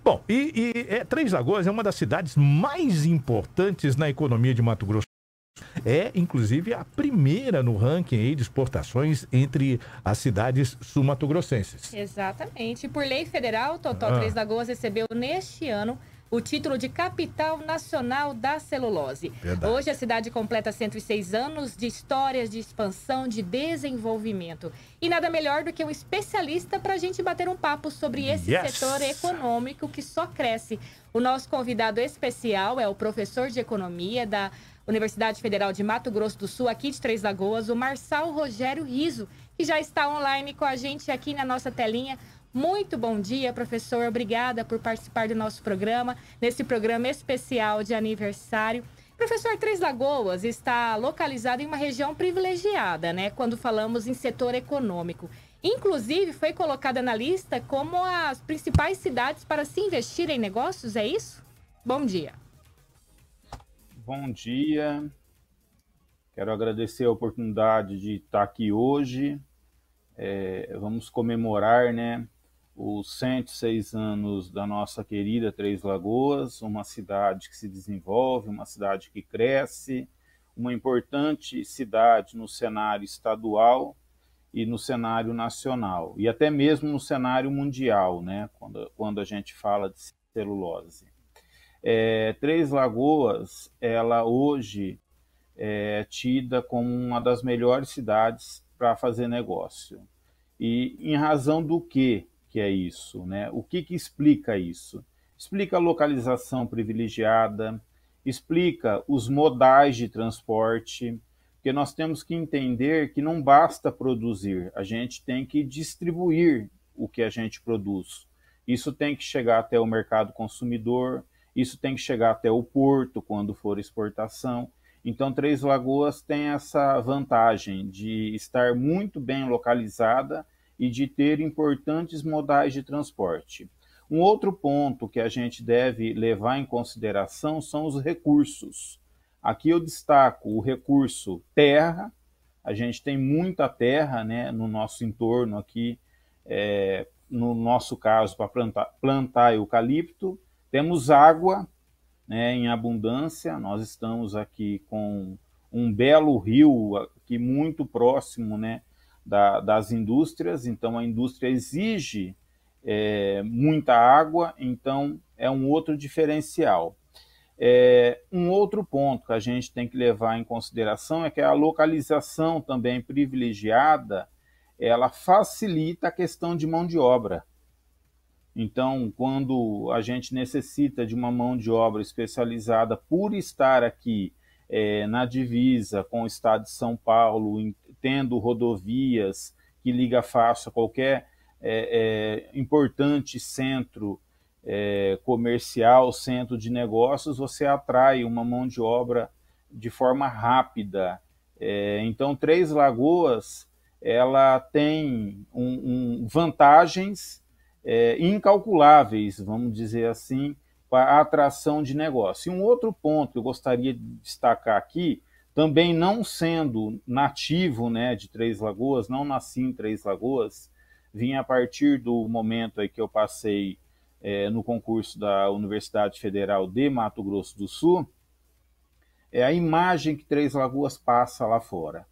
Bom, e, e é, Três Lagoas é uma das cidades mais importantes na economia de Mato Grosso. É, inclusive, a primeira no ranking de exportações entre as cidades sumatogrossenses. Exatamente. Por lei federal, Totó ah. Três Lagoas recebeu neste ano o título de capital nacional da celulose. Verdade. Hoje a cidade completa 106 anos de histórias de expansão, de desenvolvimento. E nada melhor do que um especialista para a gente bater um papo sobre esse yes. setor econômico que só cresce. O nosso convidado especial é o professor de economia da Universidade Federal de Mato Grosso do Sul, aqui de Três Lagoas, o Marçal Rogério Riso, que já está online com a gente aqui na nossa telinha. Muito bom dia, professor. Obrigada por participar do nosso programa, nesse programa especial de aniversário. Professor, Três Lagoas está localizado em uma região privilegiada, né? Quando falamos em setor econômico. Inclusive, foi colocada na lista como as principais cidades para se investir em negócios, é isso? Bom dia. Bom dia. Quero agradecer a oportunidade de estar aqui hoje. É, vamos comemorar, né? os 106 anos da nossa querida Três Lagoas, uma cidade que se desenvolve, uma cidade que cresce, uma importante cidade no cenário estadual e no cenário nacional, e até mesmo no cenário mundial, né, quando, quando a gente fala de celulose. É, Três Lagoas, ela hoje é, é tida como uma das melhores cidades para fazer negócio. E em razão do que que é isso, né? O que, que explica isso? Explica a localização privilegiada, explica os modais de transporte, porque nós temos que entender que não basta produzir, a gente tem que distribuir o que a gente produz. Isso tem que chegar até o mercado consumidor, isso tem que chegar até o porto quando for exportação. Então, Três Lagoas tem essa vantagem de estar muito bem localizada e de ter importantes modais de transporte. Um outro ponto que a gente deve levar em consideração são os recursos. Aqui eu destaco o recurso terra. A gente tem muita terra né, no nosso entorno aqui, é, no nosso caso, para plantar, plantar eucalipto. Temos água né, em abundância. Nós estamos aqui com um belo rio aqui muito próximo né, da, das indústrias, então a indústria exige é, muita água, então é um outro diferencial. É, um outro ponto que a gente tem que levar em consideração é que a localização também privilegiada ela facilita a questão de mão de obra. Então, quando a gente necessita de uma mão de obra especializada por estar aqui é, na divisa com o estado de São Paulo, em tendo rodovias que liga fácil a qualquer é, é, importante centro é, comercial, centro de negócios, você atrai uma mão de obra de forma rápida. É, então, Três Lagoas ela tem um, um, vantagens é, incalculáveis, vamos dizer assim, para a atração de negócio. E um outro ponto que eu gostaria de destacar aqui também não sendo nativo né, de Três Lagoas, não nasci em Três Lagoas, vim a partir do momento aí que eu passei é, no concurso da Universidade Federal de Mato Grosso do Sul, é a imagem que Três Lagoas passa lá fora.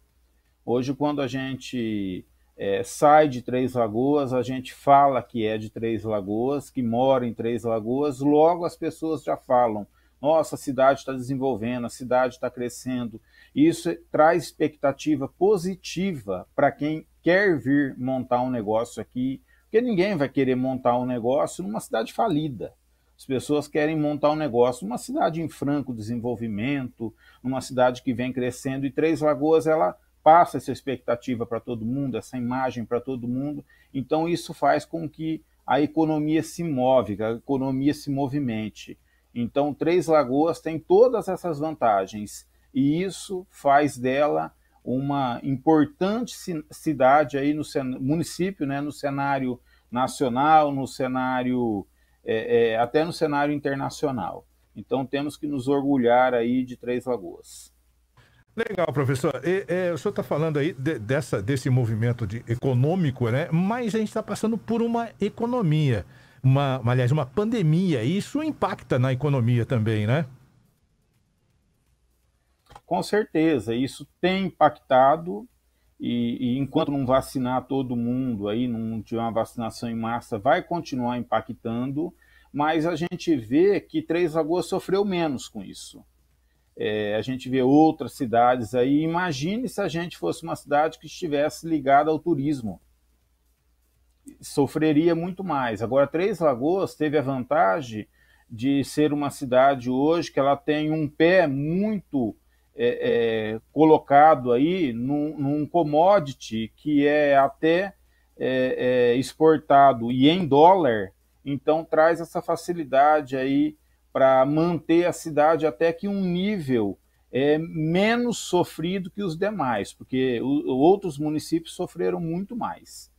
Hoje, quando a gente é, sai de Três Lagoas, a gente fala que é de Três Lagoas, que mora em Três Lagoas, logo as pessoas já falam nossa, a cidade está desenvolvendo, a cidade está crescendo. Isso traz expectativa positiva para quem quer vir montar um negócio aqui, porque ninguém vai querer montar um negócio numa cidade falida. As pessoas querem montar um negócio numa cidade em franco desenvolvimento, numa cidade que vem crescendo, e Três Lagoas ela passa essa expectativa para todo mundo, essa imagem para todo mundo. Então isso faz com que a economia se move, a economia se movimente. Então, Três Lagoas tem todas essas vantagens e isso faz dela uma importante cidade aí no município, né, no cenário nacional, no cenário é, é, até no cenário internacional. Então temos que nos orgulhar aí de Três Lagoas. Legal, professor. E, é, o senhor está falando aí de, dessa, desse movimento de econômico, né? Mas a gente está passando por uma economia uma, aliás, uma pandemia. E isso impacta na economia também, né? Com certeza, isso tem impactado. E, e enquanto não vacinar todo mundo aí, não tiver uma vacinação em massa, vai continuar impactando. Mas a gente vê que Três Lagoas sofreu menos com isso. É, a gente vê outras cidades aí. Imagine se a gente fosse uma cidade que estivesse ligada ao turismo sofreria muito mais. Agora, Três Lagoas teve a vantagem de ser uma cidade hoje que ela tem um pé muito é, é, colocado aí num, num, commodity que é até é, é exportado e em dólar, então traz essa facilidade aí para manter a cidade até que um nível é, menos sofrido que os demais, porque o, outros municípios sofreram muito mais.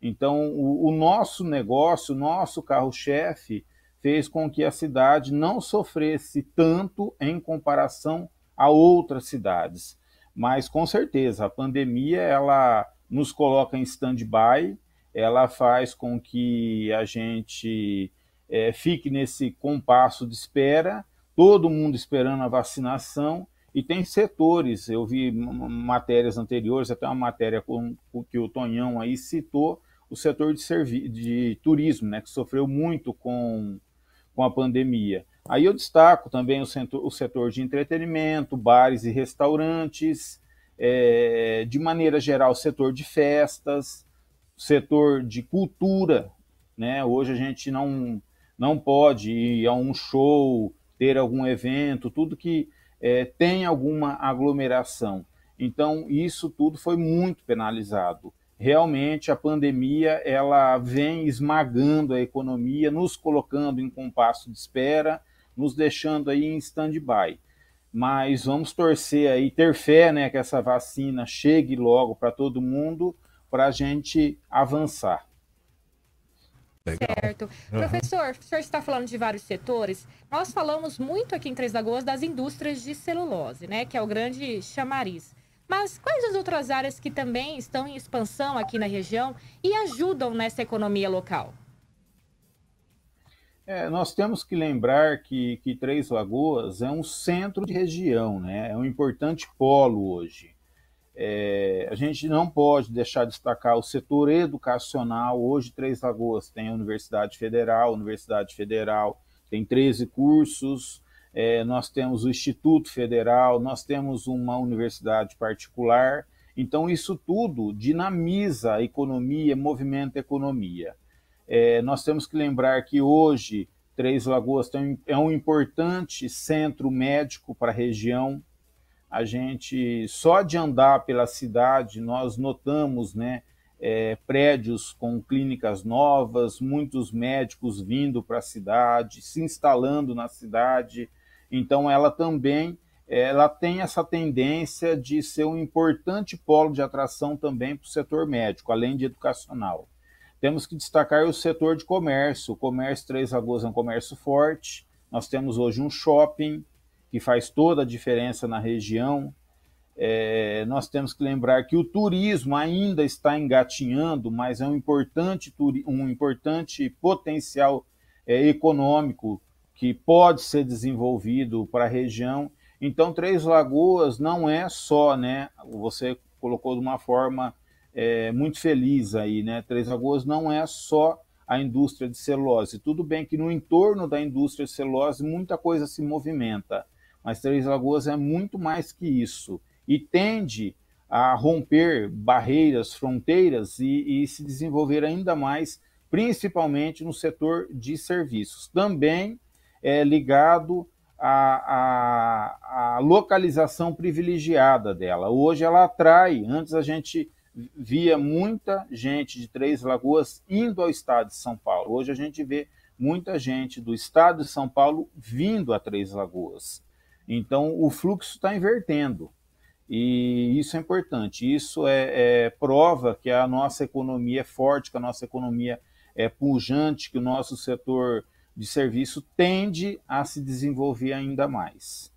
Então, o, o nosso negócio, o nosso carro-chefe, fez com que a cidade não sofresse tanto em comparação a outras cidades. Mas, com certeza, a pandemia ela nos coloca em stand-by, ela faz com que a gente é, fique nesse compasso de espera, todo mundo esperando a vacinação, e tem setores, eu vi matérias anteriores, até uma matéria que o Tonhão aí citou, o setor de, de turismo, né, que sofreu muito com, com a pandemia. Aí eu destaco também o, setor, o setor de entretenimento, bares e restaurantes, é, de maneira geral, o setor de festas, setor de cultura. Né? Hoje a gente não, não pode ir a um show, ter algum evento, tudo que é, tem alguma aglomeração. Então, isso tudo foi muito penalizado realmente a pandemia ela vem esmagando a economia, nos colocando em compasso de espera, nos deixando aí em stand-by. Mas vamos torcer aí, ter fé, né, que essa vacina chegue logo para todo mundo, para a gente avançar. Legal. Certo. Uhum. Professor, o senhor está falando de vários setores. Nós falamos muito aqui em Três Lagoas das indústrias de celulose, né? Que é o grande chamariz. Mas quais as outras áreas que também estão em expansão aqui na região e ajudam nessa economia local? É, nós temos que lembrar que, que Três Lagoas é um centro de região, né? é um importante polo hoje. É, a gente não pode deixar de destacar o setor educacional. Hoje, Três Lagoas tem a Universidade Federal, a Universidade Federal tem 13 cursos, é, nós temos o Instituto Federal, nós temos uma universidade particular. Então, isso tudo dinamiza a economia, movimenta a economia. É, nós temos que lembrar que hoje Três Lagoas é um importante centro médico para a região. A gente, só de andar pela cidade, nós notamos né, é, prédios com clínicas novas, muitos médicos vindo para a cidade, se instalando na cidade. Então, ela também ela tem essa tendência de ser um importante polo de atração também para o setor médico, além de educacional. Temos que destacar o setor de comércio. O comércio Três Lagoas é um comércio forte. Nós temos hoje um shopping que faz toda a diferença na região. É, nós temos que lembrar que o turismo ainda está engatinhando, mas é um importante, um importante potencial é, econômico que pode ser desenvolvido para a região. Então, Três Lagoas não é só, né? Você colocou de uma forma é, muito feliz aí, né? Três Lagoas não é só a indústria de celulose. Tudo bem que no entorno da indústria de celulose muita coisa se movimenta, mas Três Lagoas é muito mais que isso e tende a romper barreiras, fronteiras e, e se desenvolver ainda mais, principalmente no setor de serviços. Também é, ligado à, à, à localização privilegiada dela. Hoje ela atrai, antes a gente via muita gente de Três Lagoas indo ao estado de São Paulo. Hoje a gente vê muita gente do estado de São Paulo vindo a Três Lagoas. Então o fluxo está invertendo. E isso é importante. Isso é, é, prova que a nossa economia é forte, que a nossa economia é pujante, que o nosso setor de serviço tende a se desenvolver ainda mais.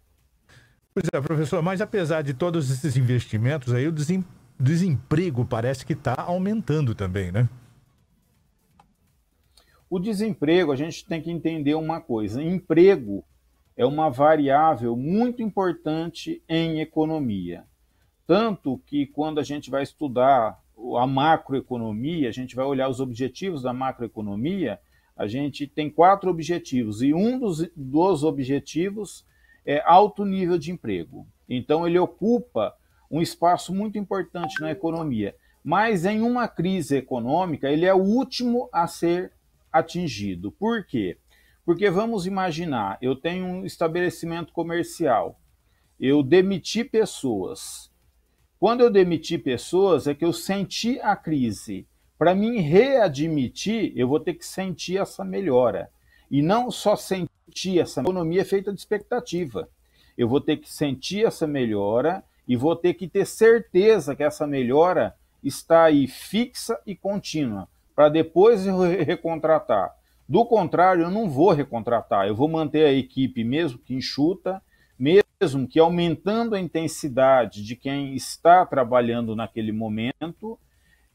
Pois é, professor, mas apesar de todos esses investimentos aí, o desem... desemprego parece que está aumentando também, né? O desemprego, a gente tem que entender uma coisa: emprego é uma variável muito importante em economia. Tanto que quando a gente vai estudar a macroeconomia, a gente vai olhar os objetivos da macroeconomia, a gente tem quatro objetivos e um dos, dos objetivos é alto nível de emprego. Então, ele ocupa um espaço muito importante na economia. Mas em uma crise econômica, ele é o último a ser atingido. Por quê? Porque vamos imaginar, eu tenho um estabelecimento comercial, eu demiti pessoas. Quando eu demiti pessoas, é que eu senti a crise. Para mim readmitir, eu vou ter que sentir essa melhora. E não só sentir essa economia é feita de expectativa. Eu vou ter que sentir essa melhora e vou ter que ter certeza que essa melhora está aí fixa e contínua, para depois eu recontratar. Do contrário, eu não vou recontratar, eu vou manter a equipe mesmo que enxuta, mesmo que aumentando a intensidade de quem está trabalhando naquele momento,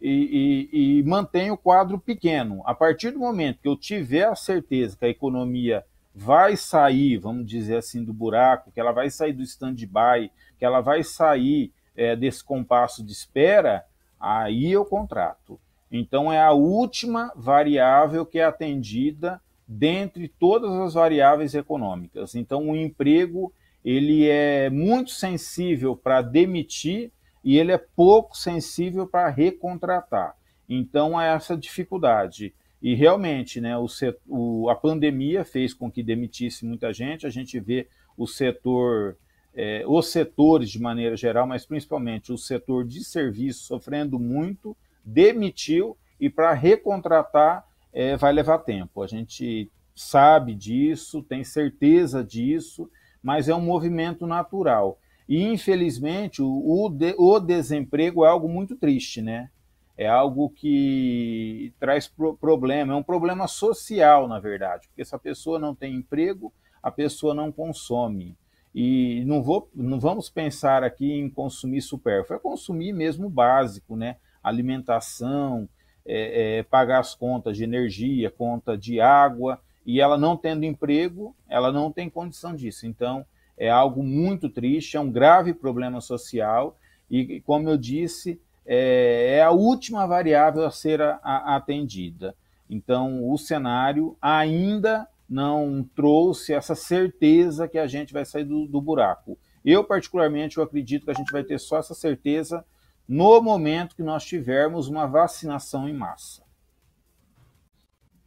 e, e, e mantém o quadro pequeno. A partir do momento que eu tiver a certeza que a economia vai sair, vamos dizer assim, do buraco, que ela vai sair do stand-by, que ela vai sair é, desse compasso de espera, aí eu contrato. Então é a última variável que é atendida dentre todas as variáveis econômicas. Então o emprego ele é muito sensível para demitir e ele é pouco sensível para recontratar. Então há é essa dificuldade. E realmente, né, o setor, o, a pandemia fez com que demitisse muita gente. A gente vê o setor, é, os setores de maneira geral, mas principalmente o setor de serviço sofrendo muito, demitiu e para recontratar é, vai levar tempo. A gente sabe disso, tem certeza disso, mas é um movimento natural. E, infelizmente, o, de, o desemprego é algo muito triste, né? É algo que traz pro, problema, é um problema social, na verdade, porque se a pessoa não tem emprego, a pessoa não consome. E não, vou, não vamos pensar aqui em consumir supérfluo, é consumir mesmo básico, né? Alimentação, é, é, pagar as contas de energia, conta de água, e ela não tendo emprego, ela não tem condição disso. Então, é algo muito triste, é um grave problema social e, como eu disse, é, é, a última variável a ser a, a atendida. Então, o cenário ainda não trouxe essa certeza que a gente vai sair do, do buraco. Eu, particularmente, eu acredito que a gente vai ter só essa certeza no momento que nós tivermos uma vacinação em massa.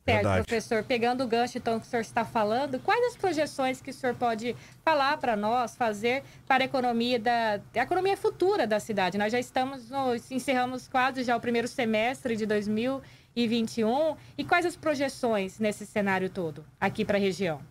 Certo, Verdade. professor. Pegando o gancho, então, que o senhor está falando, quais as projeções que o senhor pode falar para nós, fazer para a economia, da, a economia futura da cidade? Nós já estamos, no, encerramos quase já o primeiro semestre de 2021. E quais as projeções nesse cenário todo, aqui para a região?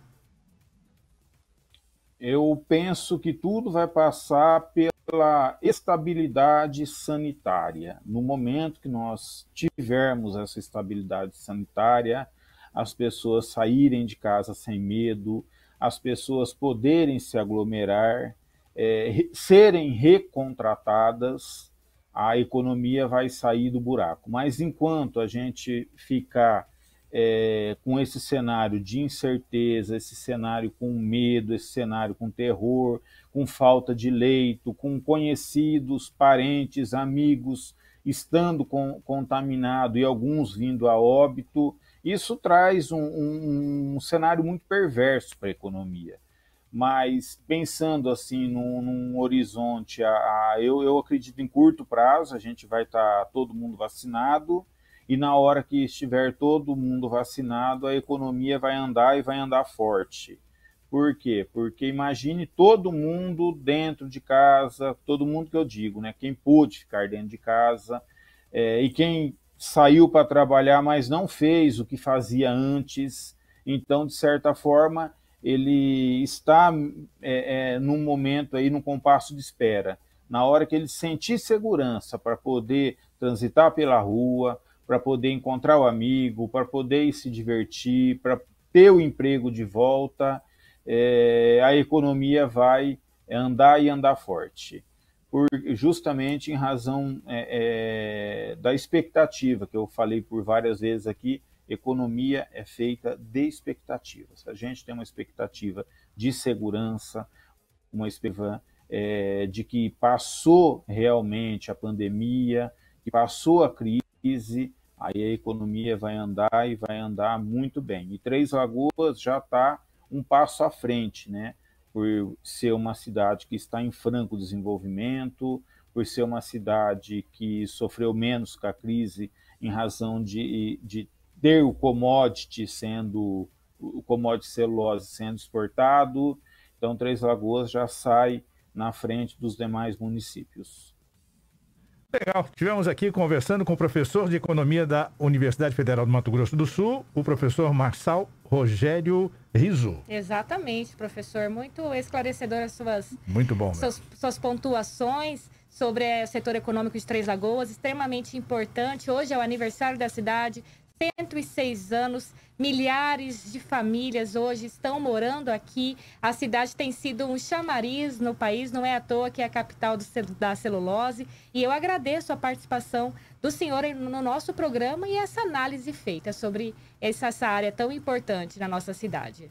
Eu penso que tudo vai passar pela pela estabilidade sanitária. No momento que nós tivermos essa estabilidade sanitária, as pessoas saírem de casa sem medo, as pessoas poderem se aglomerar, é, serem recontratadas, a economia vai sair do buraco. Mas enquanto a gente ficar é, com esse cenário de incerteza, esse cenário com medo, esse cenário com terror, com falta de leito, com conhecidos, parentes, amigos estando com, contaminado e alguns vindo a óbito, isso traz um, um, um cenário muito perverso para a economia. Mas pensando assim num, num horizonte, a, a, eu, eu acredito em curto prazo, a gente vai estar tá todo mundo vacinado, e na hora que estiver todo mundo vacinado, a economia vai andar e vai andar forte. Por quê? Porque imagine todo mundo dentro de casa, todo mundo que eu digo, né? Quem pôde ficar dentro de casa é, e quem saiu para trabalhar, mas não fez o que fazia antes. Então, de certa forma, ele está é, é, num momento aí, num compasso de espera. Na hora que ele sentir segurança para poder transitar pela rua, para poder encontrar o amigo, para poder se divertir, para ter o emprego de volta, é, a economia vai andar e andar forte. Por, justamente em razão é, é, da expectativa, que eu falei por várias vezes aqui, economia é feita de expectativas. A gente tem uma expectativa de segurança, uma expectativa é, de que passou realmente a pandemia, que passou a crise, aí a economia vai andar e vai andar muito bem. E Três Lagoas já está um passo à frente, né? Por ser uma cidade que está em franco desenvolvimento, por ser uma cidade que sofreu menos com a crise em razão de, de ter o commodity sendo o commodity celulose sendo exportado. Então, Três Lagoas já sai na frente dos demais municípios. Legal. Tivemos aqui conversando com o professor de Economia da Universidade Federal do Mato Grosso do Sul, o professor Marçal Rogério Riso. Exatamente, professor. Muito esclarecedor as suas, Muito bom, suas, suas pontuações sobre eh, o setor econômico de Três Lagoas, extremamente importante. Hoje é o aniversário da cidade, 106 anos, milhares de famílias hoje estão morando aqui. A cidade tem sido um chamariz no país, não é à toa que é a capital do, da celulose. E eu agradeço a participação do senhor no nosso programa e essa análise feita sobre essa, essa área tão importante na nossa cidade.